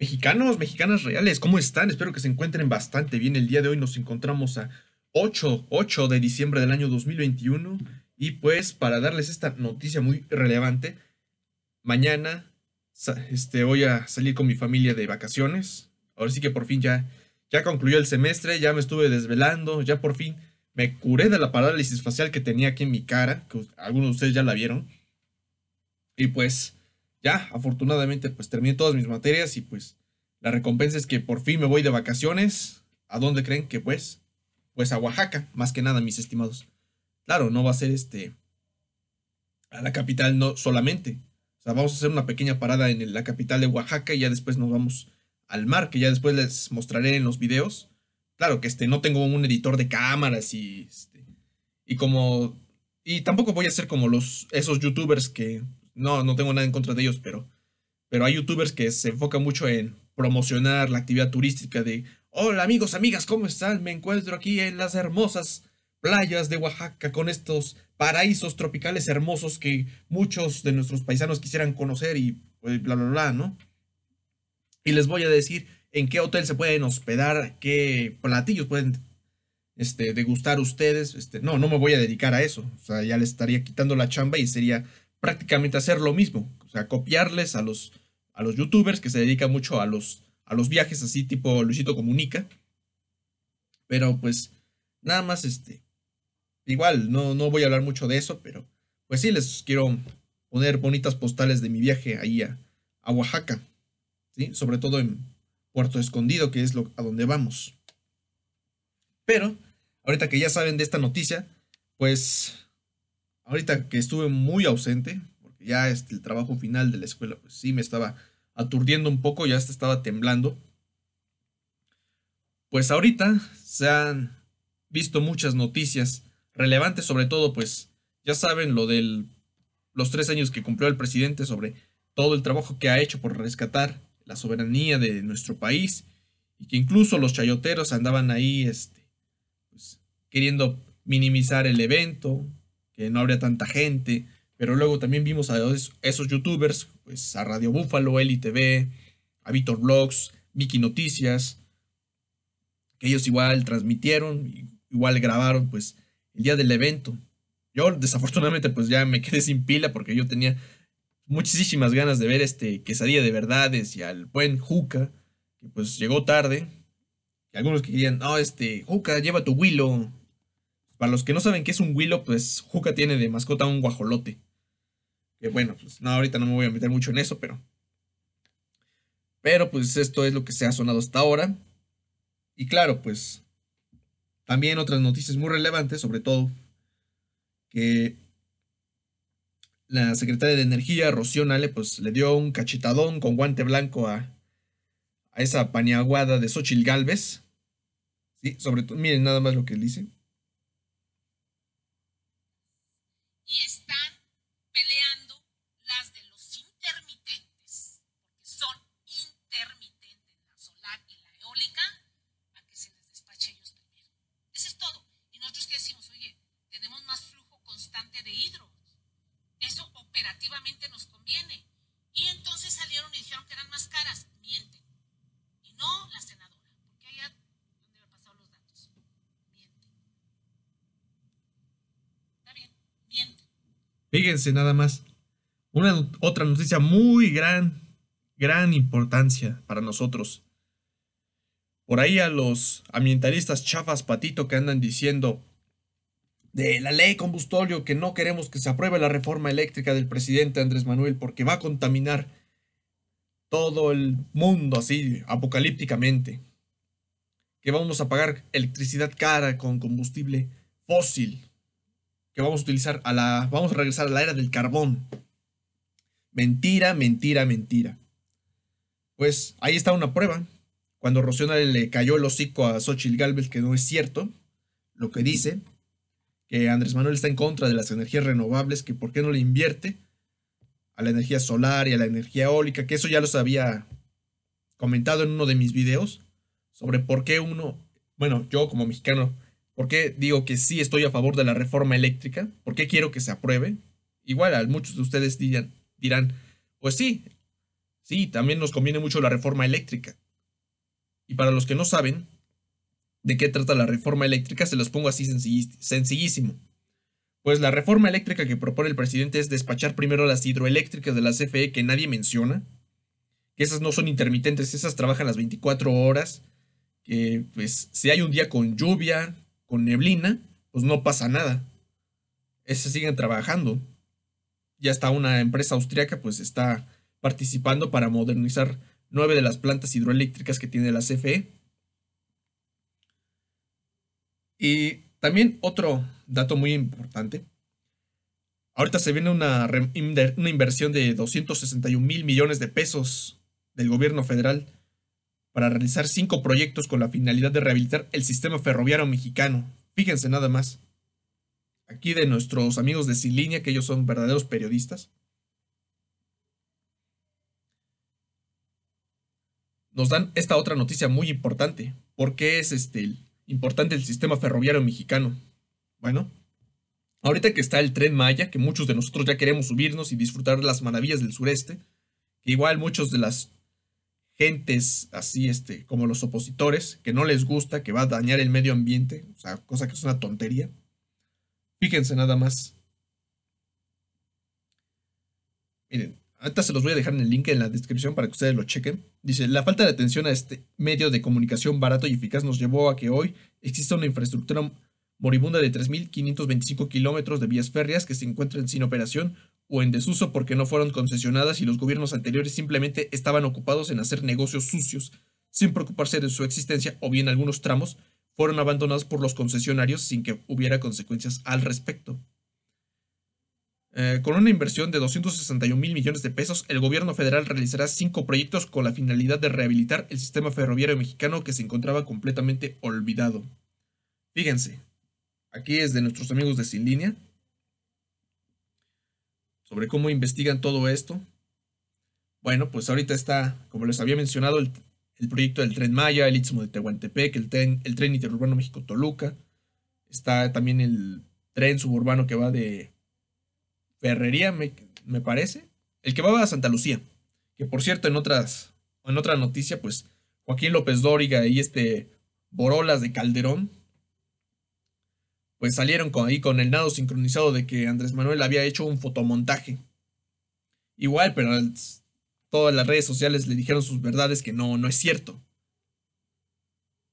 Mexicanos, mexicanas reales, ¿cómo están? Espero que se encuentren bastante bien. El día de hoy nos encontramos a 8, 8 de diciembre del año 2021. Y pues para darles esta noticia muy relevante, mañana este, voy a salir con mi familia de vacaciones. Ahora sí que por fin ya, ya concluyó el semestre, ya me estuve desvelando, ya por fin me curé de la parálisis facial que tenía aquí en mi cara, que algunos de ustedes ya la vieron. Y pues ya, afortunadamente, pues terminé todas mis materias y pues la recompensa es que por fin me voy de vacaciones. ¿A dónde creen que pues? Pues a Oaxaca, más que nada, mis estimados. Claro, no va a ser este a la capital no solamente. O sea, vamos a hacer una pequeña parada en la capital de Oaxaca y ya después nos vamos al mar, que ya después les mostraré en los videos. Claro que este no tengo un editor de cámaras y este, y como y tampoco voy a ser como los esos youtubers que no, no tengo nada en contra de ellos, pero, pero hay youtubers que se enfocan mucho en promocionar la actividad turística de, hola amigos, amigas, ¿cómo están? Me encuentro aquí en las hermosas playas de Oaxaca con estos paraísos tropicales hermosos que muchos de nuestros paisanos quisieran conocer y pues, bla, bla, bla, ¿no? Y les voy a decir en qué hotel se pueden hospedar, qué platillos pueden este, degustar ustedes. Este, no, no me voy a dedicar a eso. O sea, ya les estaría quitando la chamba y sería prácticamente hacer lo mismo, o sea, copiarles a los, a los youtubers que se dedican mucho a los, a los viajes así tipo Luisito Comunica. Pero pues nada más este, igual, no, no voy a hablar mucho de eso, pero pues sí, les quiero poner bonitas postales de mi viaje ahí a, Oaxaca, ¿sí? sobre todo en Puerto Escondido, que es lo, a donde vamos. Pero, ahorita que ya saben de esta noticia, pues Ahorita que estuve muy ausente, porque ya el trabajo final de la escuela, pues sí me estaba aturdiendo un poco, ya hasta estaba temblando. Pues ahorita se han visto muchas noticias relevantes, sobre todo, pues ya saben lo de los tres años que cumplió el presidente sobre todo el trabajo que ha hecho por rescatar la soberanía de nuestro país y que incluso los chayoteros andaban ahí este, pues, queriendo minimizar el evento, no habría tanta gente. Pero luego también vimos a esos, youtubers, pues a Radio Búfalo, LITV a Vitor Vlogs, Vicky Noticias, que ellos igual transmitieron, igual grabaron pues el día del evento. Yo desafortunadamente pues ya me quedé sin pila porque yo tenía muchísimas ganas de ver este quesadilla de verdades y al buen Juca, que pues llegó tarde. Y algunos que querían, no, este, Juca, lleva tu Willow, para los que no saben qué es un Willow, pues Juca tiene de mascota un guajolote. Que bueno, pues ahorita no me voy a meter mucho en eso, pero. Pero pues esto es lo que se ha sonado hasta ahora. Y claro, pues. También otras noticias muy relevantes, sobre todo que la secretaria de Energía, Rocío Nale, pues le dio un cachetadón con guante blanco a, a esa paniaguada de Xochil Galvez. Sí, sobre todo, miren nada más lo que dice. y están peleando las de los intermitentes, porque son intermitentes, la solar y la eólica, a que se les despache ellos primero. Eso es todo. Y nosotros que decimos, oye, tenemos más flujo constante de hidro. Eso operativamente nos Fíjense nada más. Una otra noticia muy gran, gran importancia para nosotros. Por ahí a los ambientalistas chafas patito que andan diciendo de la ley combustorio que no queremos que se apruebe la reforma eléctrica del presidente Andrés Manuel porque va a contaminar todo el mundo así apocalípticamente. Que vamos a pagar electricidad cara con combustible fósil que vamos a utilizar a la. Vamos a regresar a la era del carbón. Mentira, mentira, mentira. Pues ahí está una prueba. Cuando Rosena le cayó el hocico a Xochitl Galvez, que no es cierto lo que dice, que Andrés Manuel está en contra de las energías renovables, que por qué no le invierte a la energía solar y a la energía eólica, que eso ya lo había comentado en uno de mis videos sobre por qué uno, bueno, yo como mexicano ¿Por qué digo que sí estoy a favor de la reforma eléctrica? ¿Por qué quiero que se apruebe? Igual, a muchos de ustedes dirán, dirán, pues sí, sí, también nos conviene mucho la reforma eléctrica. Y para los que no saben de qué trata la reforma eléctrica, se los pongo así sencillísimo. Pues la reforma eléctrica que propone el presidente es despachar primero las hidroeléctricas de la CFE que nadie menciona, que esas no son intermitentes, esas trabajan las 24 horas, que pues si hay un día con lluvia, con neblina, pues no pasa nada. Ese siguen trabajando. Ya está una empresa austriaca, pues está participando para modernizar nueve de las plantas hidroeléctricas que tiene la CFE. Y también otro dato muy importante. Ahorita se viene una, una inversión de 261 mil millones de pesos del gobierno federal para realizar cinco proyectos con la finalidad de rehabilitar el sistema ferroviario mexicano. Fíjense nada más. Aquí de nuestros amigos de Línea, que ellos son verdaderos periodistas. Nos dan esta otra noticia muy importante. ¿Por qué es este, importante el sistema ferroviario mexicano? Bueno, ahorita que está el tren Maya, que muchos de nosotros ya queremos subirnos y disfrutar de las maravillas del sureste, que igual muchos de las gentes así, este, como los opositores, que no les gusta, que va a dañar el medio ambiente, o sea, cosa que es una tontería. Fíjense nada más. Miren, ahorita se los voy a dejar en el link en la descripción para que ustedes lo chequen. Dice, la falta de atención a este medio de comunicación barato y eficaz nos llevó a que hoy exista una infraestructura moribunda de 3.525 kilómetros de vías férreas que se encuentran sin operación o en desuso porque no fueron concesionadas y los gobiernos anteriores simplemente estaban ocupados en hacer negocios sucios, sin preocuparse de su existencia o bien algunos tramos fueron abandonados por los concesionarios sin que hubiera consecuencias al respecto. Eh, con una inversión de 261 mil millones de pesos, el gobierno federal realizará cinco proyectos con la finalidad de rehabilitar el sistema ferroviario mexicano que se encontraba completamente olvidado. Fíjense, aquí es de nuestros amigos de Sin Línea, sobre cómo investigan todo esto. Bueno, pues ahorita está, como les había mencionado, el, proyecto del Tren Maya, el Istmo de Tehuantepec, el Tren, el tren Interurbano México-Toluca. Está también el tren suburbano que va de Ferrería, me, parece. El que va a Santa Lucía. Que por cierto, en otras en otra noticia, pues Joaquín López Dóriga y este Borolas de Calderón pues salieron ahí con el nado sincronizado de que Andrés Manuel había hecho un fotomontaje. Igual, pero todas las redes sociales le dijeron sus verdades que no, no es cierto.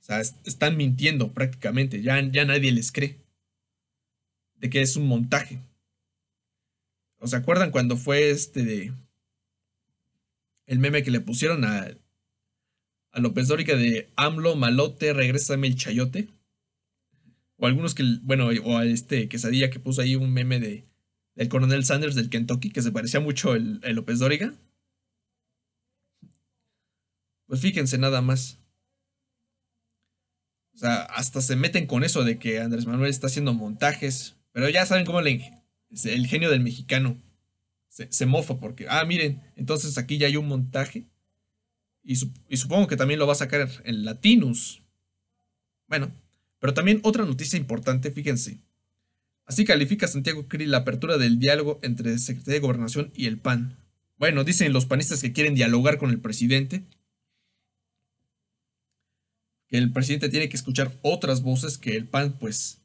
O sea, están mintiendo prácticamente, ya, ya nadie les cree de que es un montaje. ¿Os acuerdan cuando fue este de... El meme que le pusieron a, a López Dórica de AMLO, malote, regrésame el chayote? o algunos que, bueno, o a este quesadilla que puso ahí un meme de del coronel Sanders del Kentucky, que se parecía mucho el, López Dóriga. Pues fíjense nada más. O sea, hasta se meten con eso de que Andrés Manuel está haciendo montajes. Pero ya saben cómo el, el genio del mexicano se, mofa porque, ah, miren, entonces aquí ya hay un montaje. Y, y supongo que también lo va a sacar el Latinus. Bueno, pero también otra noticia importante, fíjense. Así califica Santiago Cri la apertura del diálogo entre el secretario de Gobernación y el PAN. Bueno, dicen los panistas que quieren dialogar con el presidente. Que el presidente tiene que escuchar otras voces que el PAN, pues,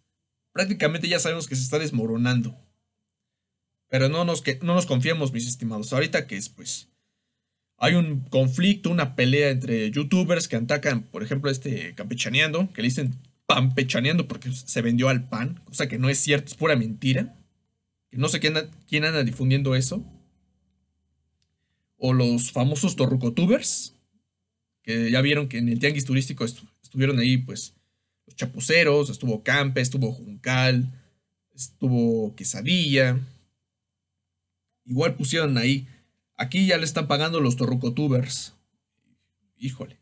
prácticamente ya sabemos que se está desmoronando. Pero no nos, que, no nos confiemos, mis estimados. Ahorita que es, pues, hay un conflicto, una pelea entre youtubers que atacan, por ejemplo, este campechaneando, que le dicen pampechaneando porque se vendió al PAN, cosa que no es cierto, es pura mentira. No sé quién, quién anda difundiendo eso. O los famosos torrucotubers, que ya vieron que en el tianguis turístico estuvieron ahí, pues, los chapuceros, estuvo Campe, estuvo Juncal, estuvo Quesadilla. Igual pusieron ahí. Aquí ya le están pagando los torrucotubers. Híjole.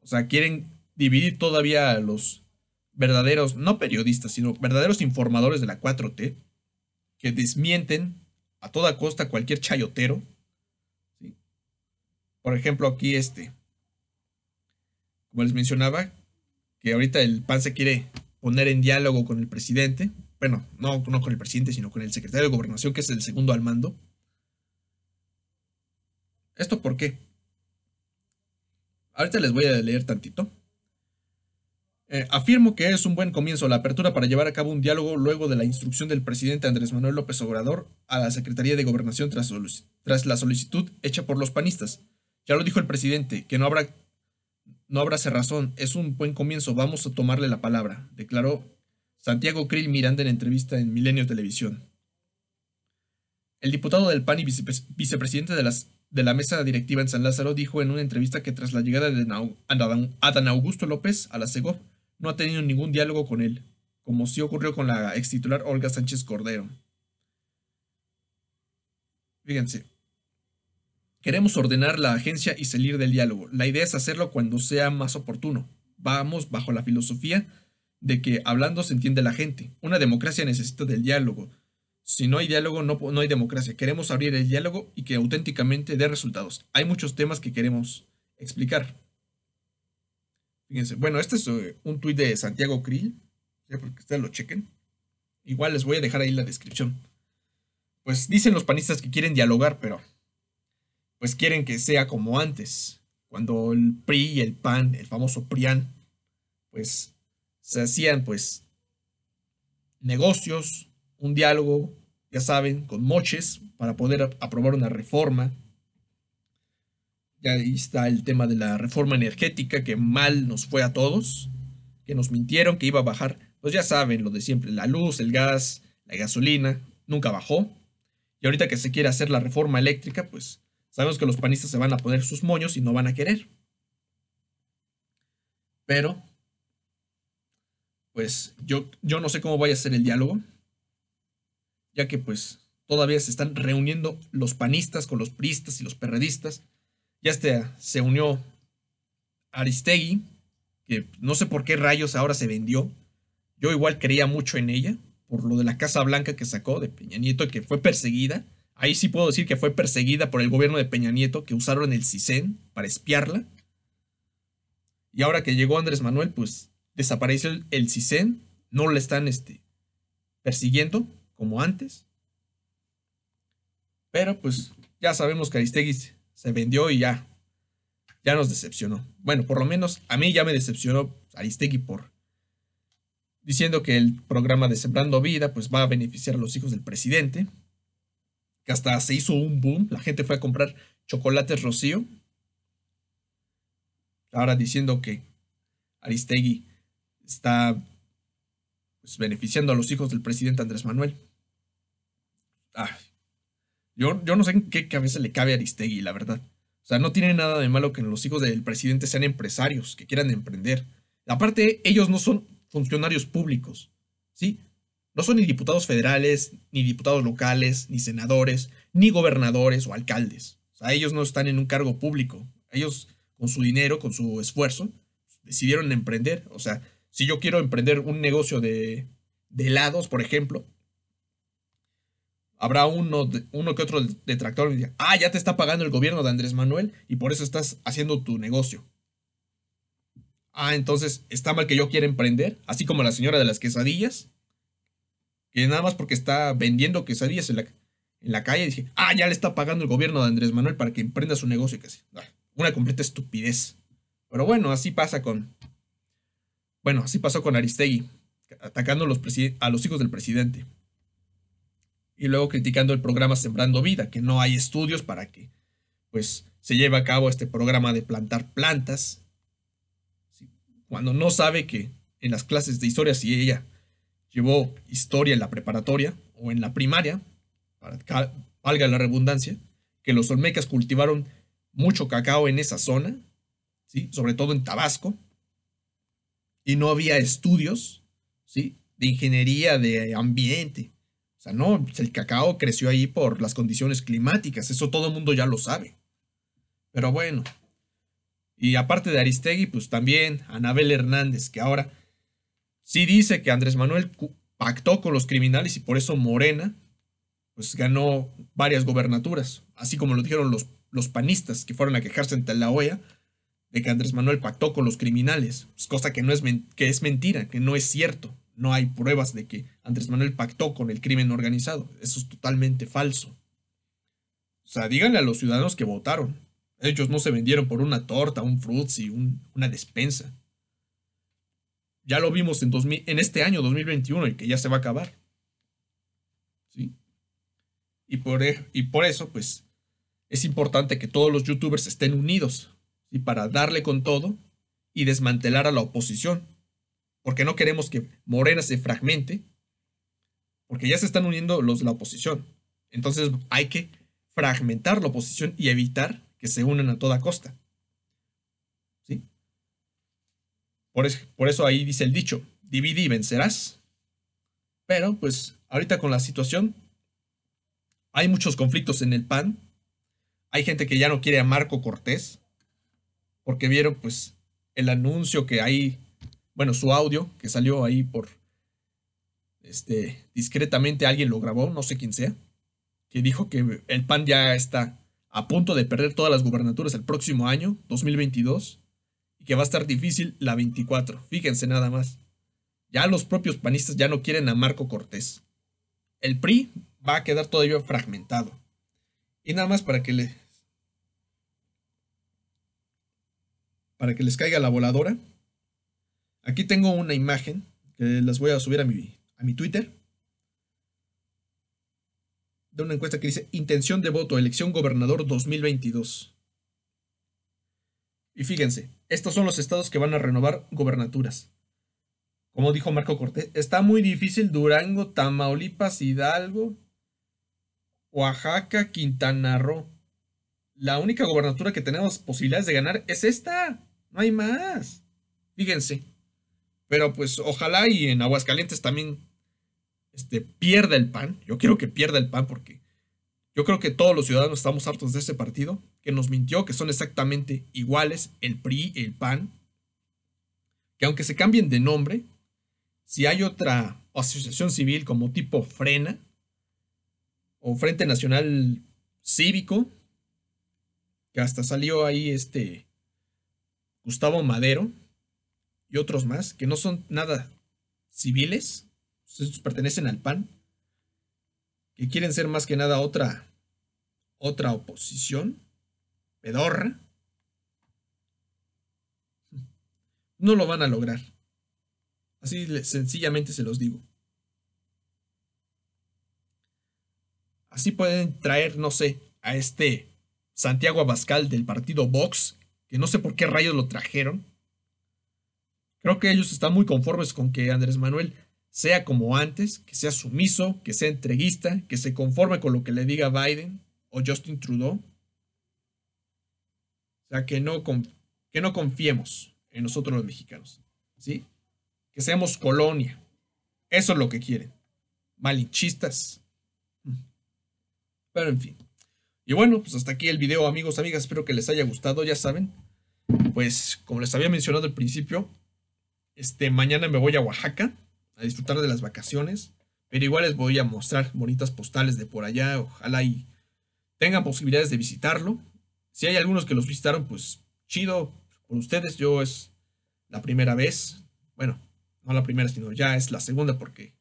O sea, quieren dividir todavía a los verdaderos, no periodistas, sino verdaderos informadores de la 4T, que desmienten a toda costa cualquier chayotero. Por ejemplo, aquí este, como les mencionaba, que ahorita el PAN se quiere poner en diálogo con el presidente, bueno, no, no con el presidente, sino con el secretario de gobernación, que es el segundo al mando. ¿Esto por qué? Ahorita les voy a leer tantito. Eh, afirmo que es un buen comienzo la apertura para llevar a cabo un diálogo luego de la instrucción del presidente Andrés Manuel López Obrador a la Secretaría de Gobernación tras, la solicitud hecha por los panistas. Ya lo dijo el presidente, que no habrá, no habrá cerrazón, es un buen comienzo, vamos a tomarle la palabra, declaró Santiago Krill Miranda en entrevista en Milenio Televisión. El diputado del PAN y vicepresidente de, las, de la mesa directiva en San Lázaro dijo en una entrevista que tras la llegada de Adán Augusto López a la CEGOP, no ha tenido ningún diálogo con él, como sí ocurrió con la ex titular Olga Sánchez Cordero. Fíjense. Queremos ordenar la agencia y salir del diálogo. La idea es hacerlo cuando sea más oportuno. Vamos bajo la filosofía de que hablando se entiende la gente. Una democracia necesita del diálogo. Si no hay diálogo, no, no hay democracia. Queremos abrir el diálogo y que auténticamente dé resultados. Hay muchos temas que queremos explicar. Fíjense, bueno, este es eh, un tuit de Santiago Krill, porque ustedes lo chequen. Igual les voy a dejar ahí la descripción. Pues dicen los panistas que quieren dialogar, pero pues quieren que sea como antes, cuando el PRI y el PAN, el famoso PRIAN, pues se hacían pues negocios, un diálogo, ya saben, con moches para poder aprobar una reforma, ahí está el tema de la reforma energética que mal nos fue a todos, que nos mintieron que iba a bajar, pues ya saben, lo de siempre, la luz, el gas, la gasolina, nunca bajó. Y ahorita que se quiere hacer la reforma eléctrica, pues sabemos que los panistas se van a poner sus moños y no van a querer. Pero, pues yo, yo no sé cómo vaya a ser el diálogo, ya que pues todavía se están reuniendo los panistas con los priistas y los perredistas ya este, se unió Aristegui, que no sé por qué rayos ahora se vendió. Yo igual creía mucho en ella, por lo de la Casa Blanca que sacó de Peña Nieto, que fue perseguida. Ahí sí puedo decir que fue perseguida por el gobierno de Peña Nieto, que usaron el CISEN para espiarla. Y ahora que llegó Andrés Manuel, pues desapareció el, CISEN, no la están este, persiguiendo como antes. Pero pues ya sabemos que Aristegui se vendió y ya. Ya nos decepcionó. Bueno, por lo menos a mí ya me decepcionó Aristegui por diciendo que el programa de Sembrando Vida pues va a beneficiar a los hijos del presidente. Que hasta se hizo un boom, la gente fue a comprar chocolates Rocío. Ahora diciendo que Aristegui está pues, beneficiando a los hijos del presidente Andrés Manuel. ah yo, no sé en qué cabeza le cabe a Aristegui, la verdad. O sea, no tiene nada de malo que los hijos del presidente sean empresarios, que quieran emprender. Aparte, ellos no son funcionarios públicos, ¿sí? No son ni diputados federales, ni diputados locales, ni senadores, ni gobernadores o alcaldes. O sea, ellos no están en un cargo público. Ellos, con su dinero, con su esfuerzo, decidieron emprender. O sea, si yo quiero emprender un negocio de, de helados, por ejemplo, habrá uno, uno que otro detractor que diga, ah, ya te está pagando el gobierno de Andrés Manuel y por eso estás haciendo tu negocio. Ah, entonces, ¿está mal que yo quiera emprender? Así como la señora de las quesadillas, que nada más porque está vendiendo quesadillas en la, en la calle, dije, ah, ya le está pagando el gobierno de Andrés Manuel para que emprenda su negocio. Ah, una completa estupidez. Pero bueno, así pasa con... Bueno, así pasó con Aristegui, atacando a los hijos del presidente y luego criticando el programa Sembrando Vida, que no hay estudios para que pues, se lleve a cabo este programa de plantar plantas, cuando no sabe que en las clases de historia, si ella llevó historia en la preparatoria o en la primaria, para valga la redundancia, que los olmecas cultivaron mucho cacao en esa zona, ¿sí? sobre todo en Tabasco, y no había estudios ¿sí? de ingeniería, de ambiente, o sea, no, el cacao creció ahí por las condiciones climáticas, eso todo el mundo ya lo sabe. Pero bueno. Y aparte de Aristegui, pues también Anabel Hernández, que ahora sí dice que Andrés Manuel pactó con los criminales y por eso Morena, pues ganó varias gobernaturas, así como lo dijeron los, los panistas que fueron a quejarse ante la OEA de que Andrés Manuel pactó con los criminales, pues cosa que, no es, que es mentira, que no es cierto no hay pruebas de que Andrés Manuel pactó con el crimen organizado. Eso es totalmente falso. O sea, díganle a los ciudadanos que votaron. Ellos no se vendieron por una torta, un frutzi, y una despensa. Ya lo vimos en, este año 2021, el que ya se va a acabar. ¿Sí? Y por, e, y por eso, pues, es importante que todos los youtubers estén unidos y para darle con todo y desmantelar a la oposición, porque no queremos que Morena se fragmente, porque ya se están uniendo los de la oposición. Entonces hay que fragmentar la oposición y evitar que se unan a toda costa. ¿Sí? Por, por eso ahí dice el dicho, divide y vencerás. Pero pues ahorita con la situación hay muchos conflictos en el PAN. Hay gente que ya no quiere a Marco Cortés porque vieron pues el anuncio que hay bueno, su audio que salió ahí por, este, discretamente alguien lo grabó, no sé quién sea, que dijo que el PAN ya está a punto de perder todas las gubernaturas el próximo año, 2022, y que va a estar difícil la 24. Fíjense nada más. Ya los propios panistas ya no quieren a Marco Cortés. El PRI va a quedar todavía fragmentado. Y nada más para que le para que les caiga la voladora, Aquí tengo una imagen que las voy a subir a mi, a mi Twitter. De una encuesta que dice intención de voto, elección gobernador 2022. Y fíjense, estos son los estados que van a renovar gobernaturas. Como dijo Marco Cortés, está muy difícil Durango, Tamaulipas, Hidalgo, Oaxaca, Quintana Roo. La única gobernatura que tenemos posibilidades de ganar es esta. No hay más. Fíjense, pero pues ojalá y en Aguascalientes también este, pierda el PAN. Yo quiero que pierda el PAN porque yo creo que todos los ciudadanos estamos hartos de ese partido, que nos mintió, que son exactamente iguales el PRI, el PAN, que aunque se cambien de nombre, si hay otra asociación civil como tipo Frena o Frente Nacional Cívico, que hasta salió ahí este Gustavo Madero, y otros más, que no son nada civiles, pues, pertenecen al PAN, que quieren ser más que nada otra, otra oposición, pedorra, no lo van a lograr. Así sencillamente se los digo. Así pueden traer, no sé, a este Santiago Abascal del partido Vox, que no sé por qué rayos lo trajeron, Creo que ellos están muy conformes con que Andrés Manuel sea como antes, que sea sumiso, que sea entreguista, que se conforme con lo que le diga Biden o Justin Trudeau. O sea, que no, que no confiemos en nosotros los mexicanos, ¿sí? Que seamos colonia. Eso es lo que quieren. Malinchistas. Pero en fin. Y bueno, pues hasta aquí el video, amigos, amigas. Espero que les haya gustado, ya saben. Pues como les había mencionado al principio, este, mañana me voy a Oaxaca a disfrutar de las vacaciones, pero igual les voy a mostrar bonitas postales de por allá, ojalá y tengan posibilidades de visitarlo. Si hay algunos que los visitaron, pues chido con ustedes, yo es la primera vez, bueno, no la primera, sino ya es la segunda porque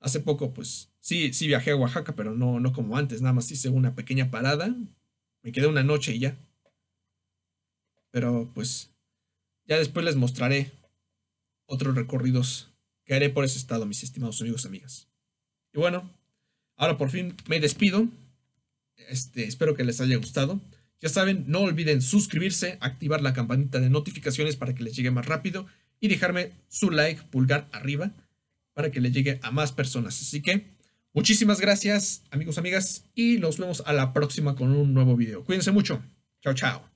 hace poco pues sí, sí viajé a Oaxaca, pero no, no como antes, nada más hice una pequeña parada, me quedé una noche y ya. Pero pues ya después les mostraré otros recorridos que haré por ese estado, mis estimados amigos y amigas. Y bueno, ahora por fin me despido. Este, espero que les haya gustado. Ya saben, no olviden suscribirse, activar la campanita de notificaciones para que les llegue más rápido y dejarme su like, pulgar arriba, para que le llegue a más personas. Así que muchísimas gracias, amigos, amigas, y nos vemos a la próxima con un nuevo video. Cuídense mucho. Chao, chao.